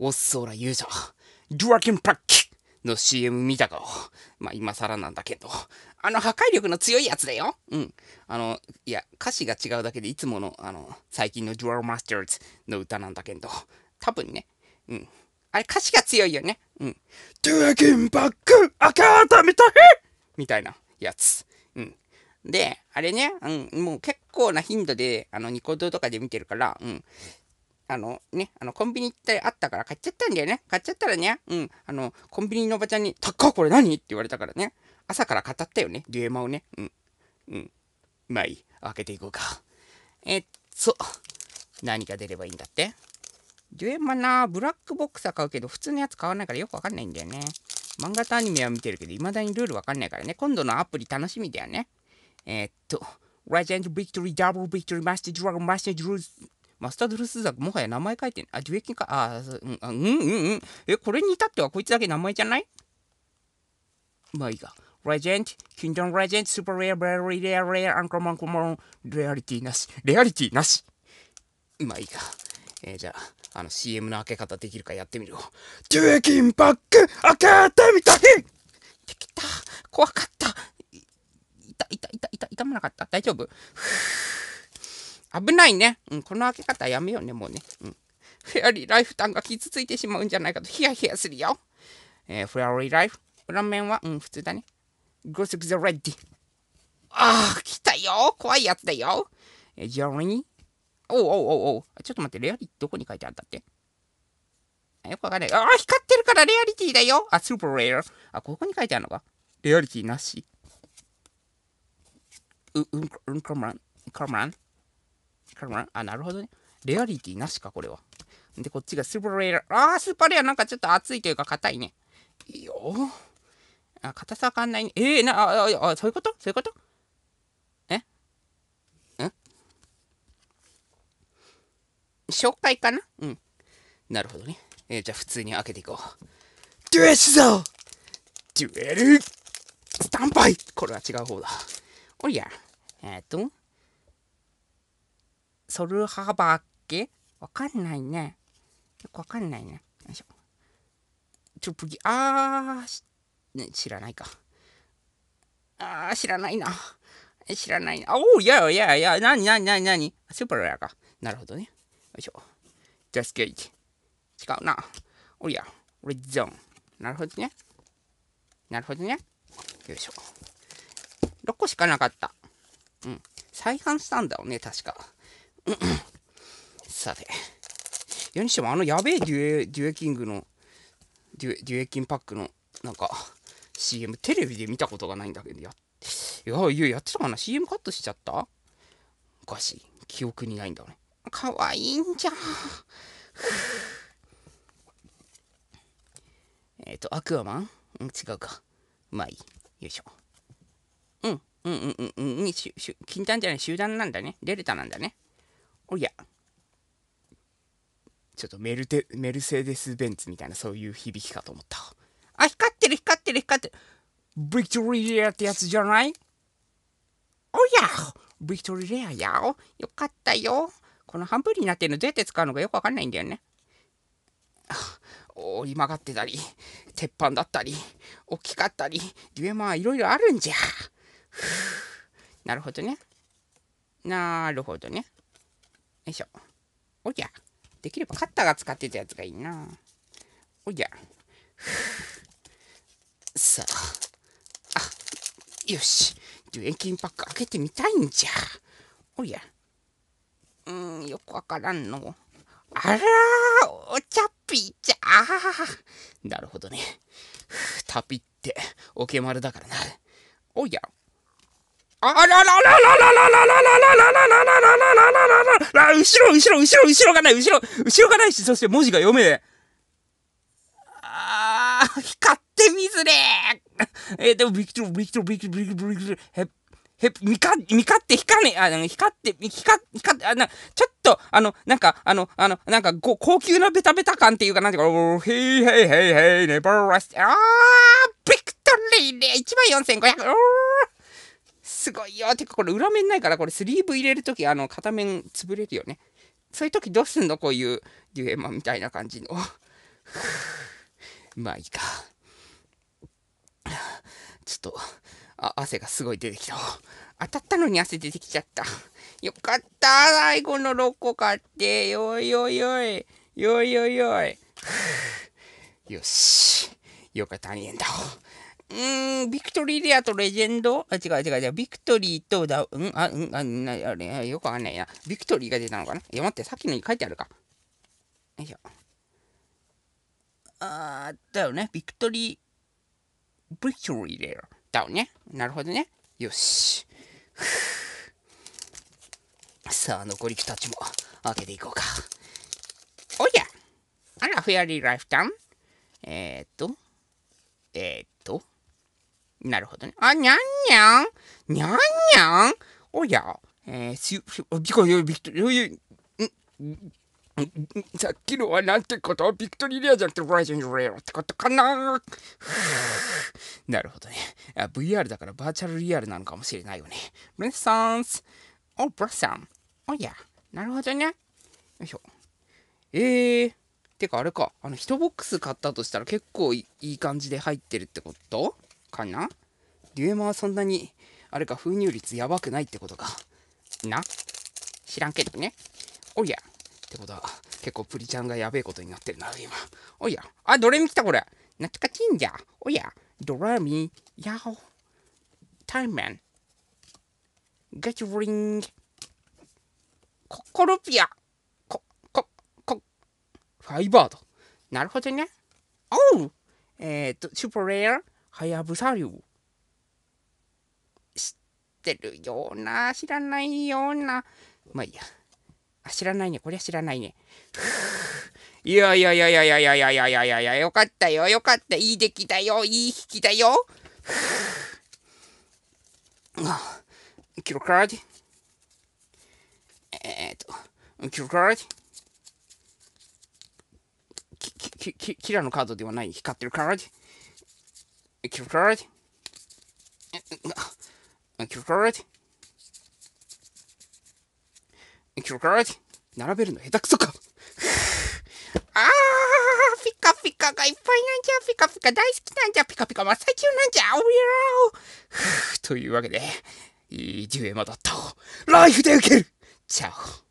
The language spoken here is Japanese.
おっそら勇者、ドラキンパックの CM 見たかまあ、今更なんだけど。あの、破壊力の強いやつだよ。うん。あの、いや、歌詞が違うだけで、いつもの、あの、最近のドュアルマスターズの歌なんだけど、多分ね。うん。あれ、歌詞が強いよね。うん。ドラキンパック、アカータミみたいなやつ。うん。で、あれね、うん、もう結構な頻度で、あの、ニコ動とかで見てるから、うん。あのね、あの、コンビニってあったから買っちゃったんだよね。買っちゃったらね、うん、あの、コンビニのおばちゃんに、たっかこれ何って言われたからね。朝から語ったよね、デュエマをね。うん。うん。まあいい。開けていこうか。えっと、何が出ればいいんだってデュエマな、ブラックボックスは買うけど、普通のやつ買わないからよくわかんないんだよね。漫画とアニメは見てるけど、いまだにルールわかんないからね。今度のアプリ楽しみだよね。えっと、レジェンドビクトリー、ダブルビクトリー、マスタードラゴン、マスタードルーズ、マスタードルスザクもはや名前書いてんあ樹液かあうんうんうんえこれに至ってはこいつだけ名前じゃないまあいいかレジェン n キ Kingdom l e g e ー d s u p リーレア、レア、アア、r y Rare, r ン、レアリティなし。レアリティなし。まあいいか。えー、じゃあ、あの CM の開け方できるかやってみるエ樹液パック、開けてみたいできた。怖かった。いた、いた、いた、いた、痛まなかった。大丈夫。危ないね。うん、この開け方やめようね、もうね。うん。フェアリーライフタンが傷ついてしまうんじゃないかとヒヤヒヤするよ。えー、フェアリーライフ。裏面は、うん、普通だね。グゴスクザレッディ。ああ、来たよ。怖いやつだよ。えー、ジョニー。おうおうおうおう。ちょっと待って、レアリーどこに書いてあったってよくわかんない。ああ、光ってるからレアリティだよ。あ、スーパーレア。あ、ここに書いてあるのか。レアリティなし。う、うん、うん、カムラン。カムラン。あ、なるほどね。レアリティなしか、これは。で、こっちがスーパーレア。あー、スーパーレアなんかちょっと熱いというか硬いね。いいよ。あ、硬さわかんないね。えー、な、あ、あ、あそういうことそういうことえん紹介かなうん。なるほどね。えー、じゃあ普通に開けていこう。デュエシザデュエルスタンバイこれは違う方だ。おや。えっ、と。ソルハバッケわかんないね。よくわかんないね。よいしょ。トゥプギ、あー、ね、知らないか。あー、知らないな。知らないな。あおいやいやいや、なになになになにスーパーロか。なるほどね。よいしょ。ャスケーチ。違うな。おりゃ、レッドゾーン。なるほどね。なるほどね。よいしょ。6個しかなかった。うん。再販したんだよね、確か。さて。いやにしてもあのやべえデュエ、デュエキングの、デュエ、デュエキンパックの、なんか、CM、テレビで見たことがないんだけど、や、いや、いや、やってたかな ?CM カットしちゃったおかしい。記憶にないんだね。かわいいんじゃん。えっと、アクアマンうん、違うか。まあいい。よいしょ。うん、うん、うん、うん、うん、禁断じゃない、集団なんだね。デルタなんだね。おやちょっとメルテメルセデス・ベンツみたいなそういう響きかと思ったあ光ってる光ってる光ってるビクトリーレアってやつじゃないおやビクトリーレアやお。よかったよこの半分になってるのどうやって使うのかよくわかんないんだよね折り曲がってたり鉄板だったり大きかったりデュエマーいろいろあるんじゃなるほどねなるほどねいしょ。おじゃ。できればカッターが使ってたやつがいいな。おじゃ。さあ。あ、よし。デュエキンパック開けてみたいんじゃ。おや。うーん、よくわからんの。あらー、おちゃっぴーちゃあなるほどね。たぴって、おけまるだからな。おや、あららららららららららららららら後ろ後ろ後ろ後ろがない後ろ後ろがないしそして文字が読めらえ。あー光って水らえらでもビクトルビクトルビクトルビクトルビクトルへへみかみかって光ねあの光って光光ってあなちょっとあのなんかあのあのなんかご高級なベタベタ感っていうかなんていうかおへいへいへいへいねばらしてあービクトリーね1万4500おーすごいよてかこれ裏面ないからこれスリーブ入れる時あの片面潰れるよねそういう時どうすんのこういうデュエマみたいな感じの まあいいかちょっとあ汗がすごい出てきた当たったのに汗出てきちゃったよかった最後の6個買ってよいよいよいよいよいよいよしよかった2円だうん、ビクトリーレアとレジェンドあ、違う違う違う。ビクトリーとダウン、あ、うん、あ、な、あれ、よくわかんないな。ビクトリーが出たのかないや、待って、さっきのに書いてあるか。よいしょ。あー、だよね。ビクトリー、ビクトリーレア。だよね。なるほどね。よし。さあ、残り2つも開けていこうか。おやあら、フェアリーライフタウン。えー、っと、えー、っなるほどね。あ、にゃんにゃんにゃんにゃんおや、えー、す、びこよ、びっと、よんさっきのはなんてことビクトリリアじゃなくてライジンレオってことかななるほどね。VR だからバーチャルリアルなのかもしれないよね。ルネサンス。お、ブラさん。おや。なるほどね。よいしょ。えー。てかあれか。あの、1ボックス買ったとしたら結構いい感じで入ってるってことかなデュエマはそんなに、あれか、封入率やばくないってことか。な知らんけどね。おや。ってことは、結構プリちゃんがやべえことになってるな、今。おや。あ、ドレミ来た、これ。懐かしいんじゃ。おや。ドレミ、ヤオ。タイマン。ガチュリンココロピア。コ、コ、コ、ファイバード。なるほどね。おうえっ、ー、と、スーパレア。はやぶさ竜。知ってるような、知らないような。まあいいや。あ、知らないね。こりゃ知らないね。いやいやいやいやいやいやいやいやいやいやよかったよ。よかった。いい出来だよ。いい引きだよ。キロカード。えー、っと、キロカーキキキラのカードではない光ってるカード Киркарать. Киркарать. к и р к а р 並べるの下手くそかあーピカピカがいっぱいなんじゃピカピカ大好きなんじゃピカピカ真っ最中なんじゃおやーというわけでいいデュエマだったライフで受けるチャオ